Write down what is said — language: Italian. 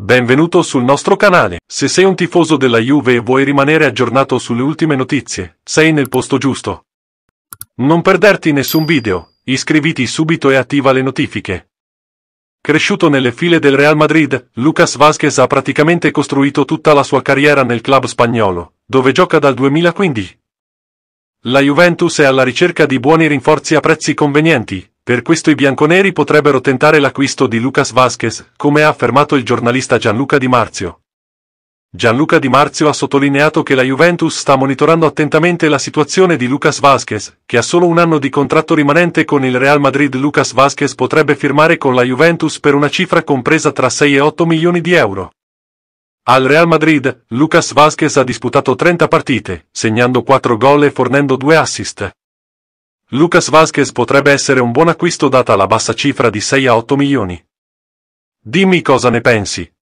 Benvenuto sul nostro canale. Se sei un tifoso della Juve e vuoi rimanere aggiornato sulle ultime notizie, sei nel posto giusto. Non perderti nessun video, iscriviti subito e attiva le notifiche. Cresciuto nelle file del Real Madrid, Lucas Vázquez ha praticamente costruito tutta la sua carriera nel club spagnolo, dove gioca dal 2015. La Juventus è alla ricerca di buoni rinforzi a prezzi convenienti, per questo i bianconeri potrebbero tentare l'acquisto di Lucas Vasquez, come ha affermato il giornalista Gianluca Di Marzio. Gianluca Di Marzio ha sottolineato che la Juventus sta monitorando attentamente la situazione di Lucas Vasquez, che ha solo un anno di contratto rimanente con il Real Madrid. Lucas Vasquez potrebbe firmare con la Juventus per una cifra compresa tra 6 e 8 milioni di euro. Al Real Madrid, Lucas Vasquez ha disputato 30 partite, segnando 4 gol e fornendo 2 assist. Lucas Vasquez potrebbe essere un buon acquisto data la bassa cifra di 6 a 8 milioni. Dimmi cosa ne pensi.